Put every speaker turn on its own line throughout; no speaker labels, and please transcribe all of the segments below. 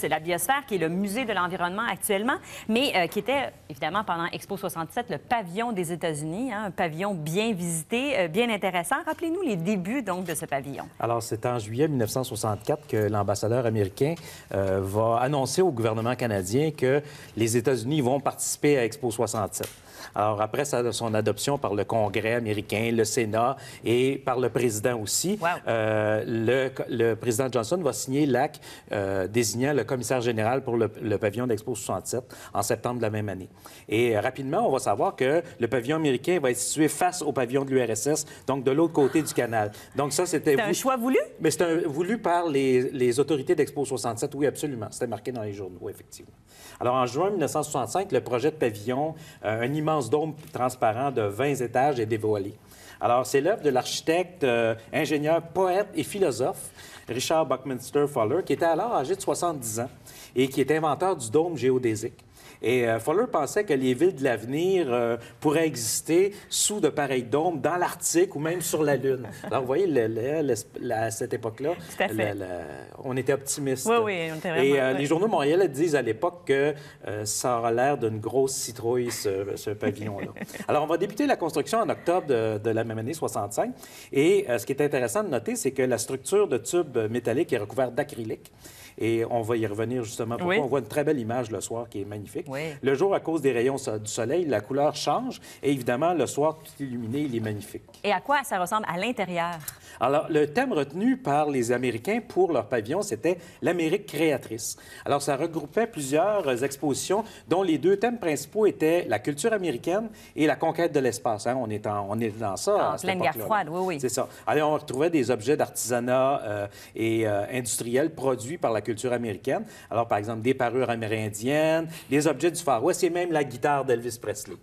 C'est la biosphère qui est le musée de l'environnement actuellement, mais euh, qui était évidemment pendant Expo 67 le pavillon des États-Unis, hein, un pavillon bien visité, euh, bien intéressant. Rappelez-nous les débuts donc de ce pavillon.
Alors c'est en juillet 1964 que l'ambassadeur américain euh, va annoncer au gouvernement canadien que les États-Unis vont participer à Expo 67. Alors, après son adoption par le Congrès américain, le Sénat et par le président aussi, euh, le, président Johnson va signer l'acte euh, désignant le commissaire général pour le, pavillon d'Expo 67 en septembre de la même année. Et rapidement, on va savoir que le pavillon américain va être situé face au pavillon de l'URSS, donc de l'autre côté du canal. Donc, ça, c'était. C'est un choix voulu? Mais c'est voulu par les, les autorités d'Expo 67, oui, absolument. C'était marqué dans les journaux, effectivement. Alors, en juin 1965, le projet de pavillon, euh, un immense dôme transparent de 20 étages est dévoilé. Alors, c'est l'œuvre de l'architecte, euh, ingénieur, poète et philosophe Richard Buckminster Fuller, qui était alors âgé de 70 ans et qui est inventeur du dôme géodésique. Et euh, Fowler pensait que les villes de l'avenir euh, pourraient exister sous de pareils dômes, dans l'Arctique ou même sur la Lune. Alors, vous voyez, à cette époque-là, on était optimiste. Oui,
oui, on était vraiment... Et euh, les journaux
montréalais disent à l'époque que ça aura l'air d'une grosse citrouille, ce, pavillon-là. Alors, on va débuter la construction en octobre de, de la même année 65. Et ce qui est intéressant de noter, c'est que la structure de tubes métalliques est recouverte d'acrylique. Et on va y revenir justement. Pourquoi? On voit une très belle image le soir qui est magnifique. Le jour, à cause des rayons du soleil, la couleur change. Et évidemment, le soir, tout illuminé, il est magnifique.
Et à quoi ça ressemble à l'intérieur?
Alors, le thème retenu par les Américains pour leur pavillon, c'était l'Amérique créatrice. Alors, ça regroupait plusieurs expositions, dont les deux thèmes principaux étaient la culture américaine et la conquête de l'espace. Hein. On, est on dans ça. Ah, en guerre froide, oui, oui. C'est ça. Alors, on retrouvait des objets d'artisanat euh, et industriel euh, industriels produits par la culture américaine. Alors, par exemple, des parures amérindiennes, des objets du Far West et même la guitare d'Elvis Presley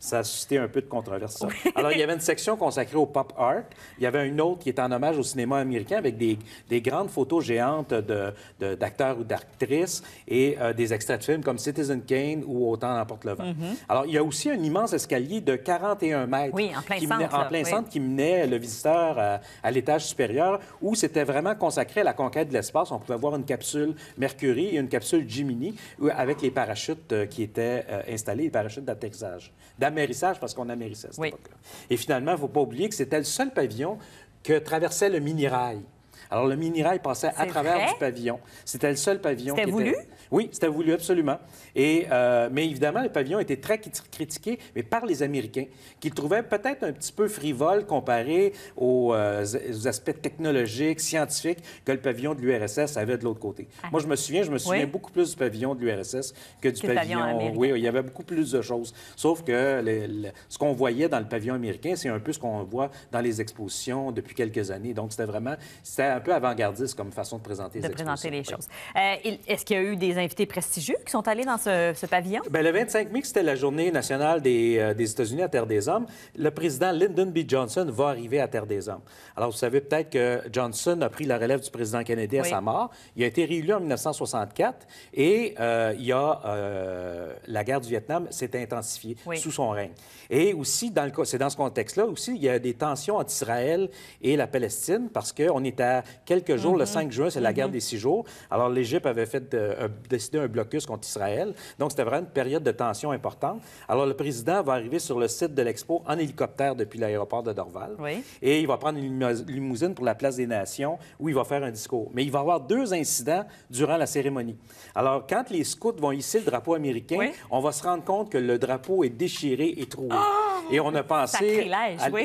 ça a suscité un peu de controverse. Alors, il y avait une section consacrée au pop art. Il y avait une autre qui était en hommage au cinéma américain avec des, grandes photos géantes d'acteurs ou d'actrices et euh, des extraits de films comme Citizen Kane ou Autant porte le vent. Mm-hmm. Alors, il y a aussi un immense escalier de 41 mètres. en plein qui centre. Menait, en plein centre qui menait le visiteur à, l'étage supérieur où c'était vraiment consacré à la conquête de l'espace. On pouvait voir une capsule Mercury et une capsule Jiminy euh, avec les parachutes euh, qui étaient installés, les parachutes d'atterrissage d'amérissage, parce qu'on amérissait cette époque-là. Et finalement, il ne faut pas oublier que c'était le seul pavillon que traversait le mini alors, le mini-rail passait à travers du pavillon. C'était le seul pavillon C'était voulu? Oui, c'était voulu, absolument. Et, euh, mais évidemment, le pavillon était très critiqué mais par les Américains, qui le trouvaient peut-être un petit peu frivole comparé aux, euh, aspects technologiques, scientifiques que le pavillon de l'URSS avait de l'autre côté. Ah. Moi, je me souviens, je me souviens beaucoup plus du pavillon de l'URSS que du pavillon... oui, il y avait beaucoup plus de choses. Sauf que ce qu'on voyait dans le pavillon américain, c'est un peu ce qu'on voit dans les expositions depuis quelques années. Donc, c'était vraiment peu avant-gardiste comme façon de présenter les
choses. Euh, est-ce qu'il y a eu des invités prestigieux qui sont allés dans ce, pavillon?
Bien, le 25 mai, c'était la journée nationale euh, des, États-Unis à Terre des Hommes. Le président Lyndon B. Johnson va arriver à Terre des Hommes. Alors, vous savez peut-être que Johnson a pris la relève du président Kennedy à sa mort. Il a été réélu en 1964 et euh, il y a, la guerre du Vietnam s'est intensifiée sous son règne. Et aussi, c'est dans ce contexte-là aussi, il y a des tensions entre Israël et la Palestine parce qu'on est à quelques jours, le 5 mm-hmm. juin, c'est la guerre mm-hmm. des six jours. Alors, l'Égypte avait fait, euh, décidé un blocus contre Israël. Donc, c'était vraiment une période de tension importante. Alors, le président va arriver sur le site de l'expo en hélicoptère depuis l'aéroport de Dorval. Oui. Et il va prendre une limousine pour la place des Nations où il va faire un discours. Mais il va avoir deux incidents durant la cérémonie. Alors, quand les scouts vont hisser le drapeau américain, on va se rendre compte que le drapeau est déchiré et troué. Oh! Et on a pensé.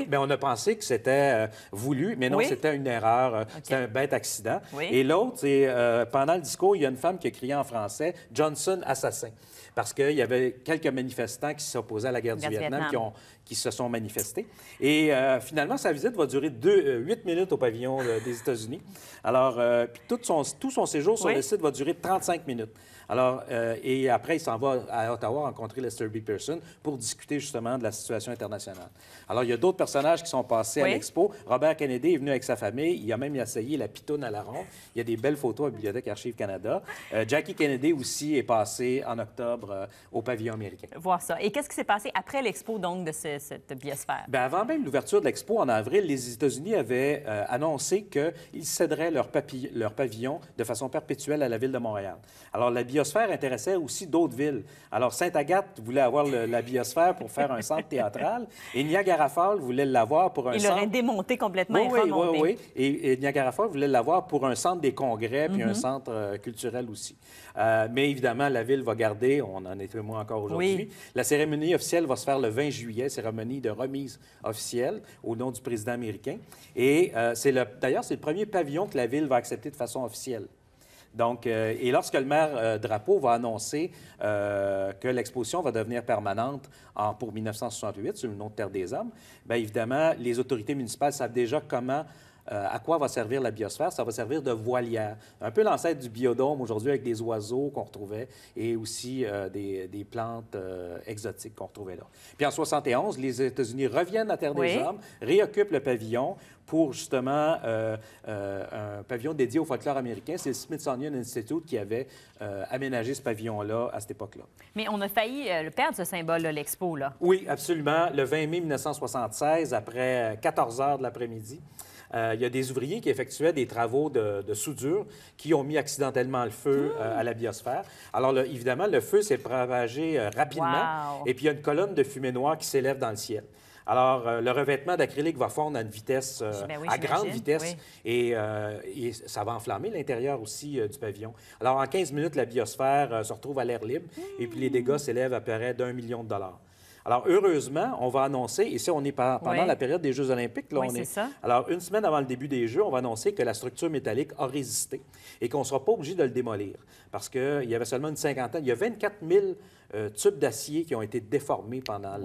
Mais on a pensé que c'était euh, voulu, mais non, c'était une erreur. Euh, c'est un bête accident. Et l'autre, c'est euh, pendant le discours, il y a une femme qui a crié en français Johnson assassin. Parce qu'il y avait quelques manifestants qui s'opposaient à la guerre, du Vietnam, Qui, ont, qui, se sont manifestés. Et euh, finalement, sa visite va durer deux, euh, huit minutes au pavillon des États-Unis. Alors, puis tout son, tout son séjour sur le site va durer 35 minutes. Alors, et après, il s'en va à Ottawa rencontrer Lester B. Pearson pour discuter justement de la situation internationale. Alors, il y a d'autres personnages qui sont passés à l'expo. Robert Kennedy est venu avec sa famille. Il y a même il conseiller La Pitoune à la ronde. Il y a des belles photos à Bibliothèque Archives Canada. Euh, Jackie Kennedy aussi est passé en octobre euh, au pavillon américain.
Voir ça. Et qu'est-ce qui s'est passé après l'expo, donc, de cette biosphère?
Bien, avant même l'ouverture de l'expo en avril, les États-Unis avaient euh, annoncé qu'ils céderaient leur, leur pavillon de façon perpétuelle à la ville de Montréal. Alors, la biosphère intéressait aussi d'autres villes. Alors, Sainte-Agathe voulait avoir la biosphère pour faire un centre théâtral et Niagara Falls voulait l'avoir pour un centre... Il l'aurait
démonté complètement et oui, Oui, oui,
Et, et Niagara fois, voulait l'avoir pour un centre des congrès puis un mhm. centre euh, culturel aussi. Euh, mais évidemment, la ville va garder, on en est moins encore aujourd'hui, la cérémonie officielle va se faire le 20 juillet, cérémonie de remise officielle au nom du président américain. Et euh, c'est le, d'ailleurs, c'est le premier pavillon que la ville va accepter de façon officielle. Donc, et lorsque le maire Drapeau va annoncer que l'exposition va devenir permanente en, pour 1968 sur le nom de Terre des Hommes, bien évidemment, les autorités municipales savent déjà comment euh, à quoi va servir la biosphère? Ça va servir de voilière. Un peu l'ancêtre du biodôme aujourd'hui avec des oiseaux qu'on retrouvait et aussi euh, des, plantes euh, exotiques qu'on retrouvait là. Puis en 71, les États-Unis reviennent à Terre des Hommes, réoccupent le pavillon pour justement un pavillon dédié au folklore américain. C'est le Smithsonian Institute qui avait aménagé ce pavillon-là à cette époque-là.
Mais on a failli le perdre, ce symbole-là, l'expo, là.
Oui, absolument. Le 20 mai 1976, après 14 heures de l'après-midi, euh, il y a des ouvriers qui effectuaient des travaux de, soudure qui ont mis accidentellement le feu euh, à la biosphère. Alors, évidemment, le feu s'est propagé euh, rapidement. Et puis, il y a une colonne de fumée noire qui s'élève dans le ciel. Alors, le revêtement d'acrylique va fondre à une vitesse, eh ben à grande vitesse, et, ça va enflammer l'intérieur aussi du pavillon. Alors, en 15 minutes, la biosphère se retrouve à l'air libre, et puis les dégâts s'élèvent à peu près d'un million de dollars. Alors, heureusement, on va annoncer, et ça, on est pendant la période des Jeux olympiques, là, on est... Alors, une semaine avant le début des Jeux, on va annoncer que la structure métallique a résisté et qu'on ne sera pas obligé de le démolir parce qu'il y avait seulement une cinquantaine, il y a 24 000 euh, tubes d'acier qui ont été déformés pendant,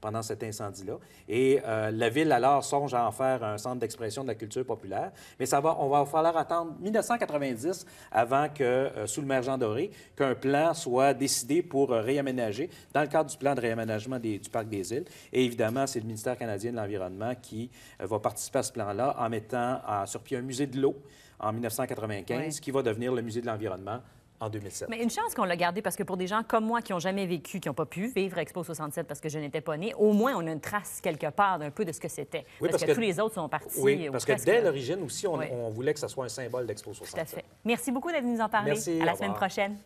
pendant cet incendie-là. Et euh, la ville, alors, songe à en faire un centre d'expression de la culture populaire. Mais ça va, on va falloir attendre 1990 avant que, euh, sous le maire Jean Doré, qu'un plan soit décidé pour réaménager dans le cadre du plan de réaménagement du parc des îles. Et évidemment, c'est le ministère canadien de l'Environnement qui va participer à ce plan-là en mettant sur pied un musée de l'eau en 1995 qui va devenir le musée de l'environnement en 2007. Mais
une chance qu'on l'a gardé parce que pour des gens comme moi qui n'ont jamais vécu, qui n'ont pas pu vivre Expo 67 parce que je n'étais pas né, au moins on a une trace quelque part d'un peu de ce que c'était. Oui, parce, que, tous les autres sont partis. Oui, parce que dès
l'origine aussi, on, voulait que ça soit un symbole d'Expo 67. Tout à fait.
Merci beaucoup d'être venu nous en parler. Merci, à la semaine prochaine.